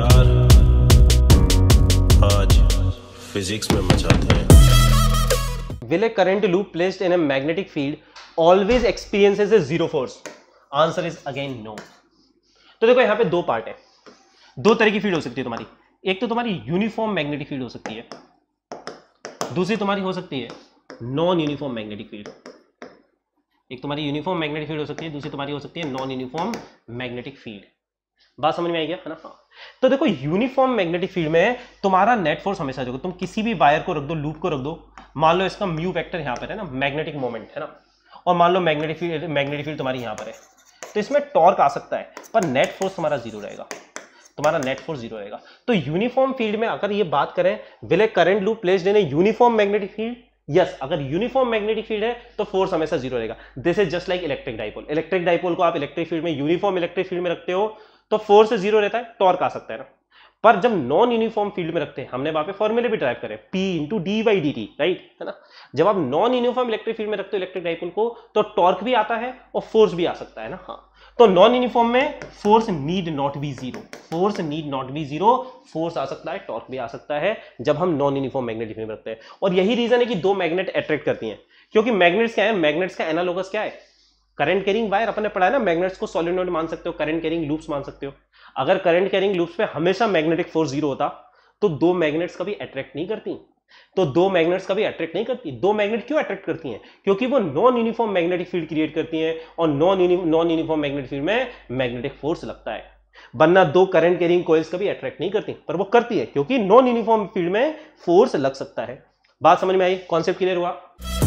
यार आज फिजिक्स में मचाते हैं will a current loop placed in a magnetic field always experiences a zero force answer is again no तो देखो यहां पे दो पार्ट है दो तरह की फील्ड हो सकती है तुम्हारी एक तो तुम्हारी यूनिफॉर्म मैग्नेटिक फील्ड हो सकती है दूसरी तुम्हारी हो सकती है नॉन यूनिफॉर्म मैग्नेटिक फील्ड एक तुम्हारी यूनिफॉर्म मैग्नेटिक फील्ड हो सकती है दूसरी तुम्हारी हो सकती है नॉन यूनिफॉर्म मैग्नेटिक फील्ड बात समझ में आई है ना हाँ। तो देखो यूनिफॉर्म मैग्नेटिक फील्ड में तुम्हारा नेट फोर्स हमेशा जो तुम किसी भी वायर को रख दो लूप को रख दो मान लो इसका म्यू वेक्टर यहाँ पर है ना मैग्नेटिक मोमेंट है ना और मान लो मैग्नेटिक फील्ड मैग्नेटिक फील्ड तुम्हारी यहाँ पर है तो इसमें टॉर्क आ सकता है पर नेट फोर्स तुम्हारा जीरो रहेगा तुम्हारा नेट फोर्स जीरो रहेगा तो यूनिफॉर्म फील्ड में अगर ये बात करें विले करेंट लूप प्लेस देने यूनिफॉर्म मैग्नेटिक फील्ड यस अगर यूनिफॉर्म मैग्नेटिक फील्ड है तो फोर्स हमेशा जीरो रहेगा this is just like electric dipole electric dipole को आप इलेक्ट्रिक फील्ड में यूनिफॉर्म इलेक्ट्रिक फील्ड में रखते हो तो फोर्स से जीरो रहता है टॉर्क आ सकता है ना पर जब नॉन यूनिफॉर्म फील्ड में रखते हैं हमने वहां पे फॉर्मूले भी ड्राइव करें P into D by D T right है ना जब आप नॉन यूनिफॉर्म इलेक्ट्रिक फील्ड में रखते हो इलेक्ट्रिक डाइपोल को तो टॉर्क भी आता है और फोर्स भी आ सकता है ना हाँ तो नॉन यूनिफॉर्म में force need not be zero force need not be zero force आ सकता है टॉर्क भी आ सकता है जब हम नॉन यूनिफॉर्म फील्ड में रखते हैं और यही रीजन है कि दो मैग्नेट अट्रैक्ट करती है क्योंकि मैग्नेट्स क्या है मैग्नेट्स का एनालोगस क्या है करंट कैरिंग वायर अपने पढ़ा है ना मैग्नेट्स को सोलिनोइड मान सकते हो करंट कैरिंग लूप्स मान सकते हो अगर करंट कैरिंग लूप्स पे हमेशा मैग्नेटिक फोर्स जीरो होता तो दो मैग्नेट्स कभी अट्रैक्ट नहीं करती तो दो मैग्नेट्स कभी अट्रैक्ट नहीं करती दो मैग्नेट क्यों अट्रैक्ट करती हैं क्योंकि वो non uniform magnetic field create करती हैं और non non uniform magnetic field में मैग्नेटिक फोर्स लगता है बनना दो करंट कैरिंग कोयल्स कभी अट्रैक्ट नहीं करती पर वो करती है क्योंकि नॉन यूनिफॉर्म फील्ड में फोर्स लग सकता है बात समझ में आई कॉन्सेप्ट क्लियर हुआ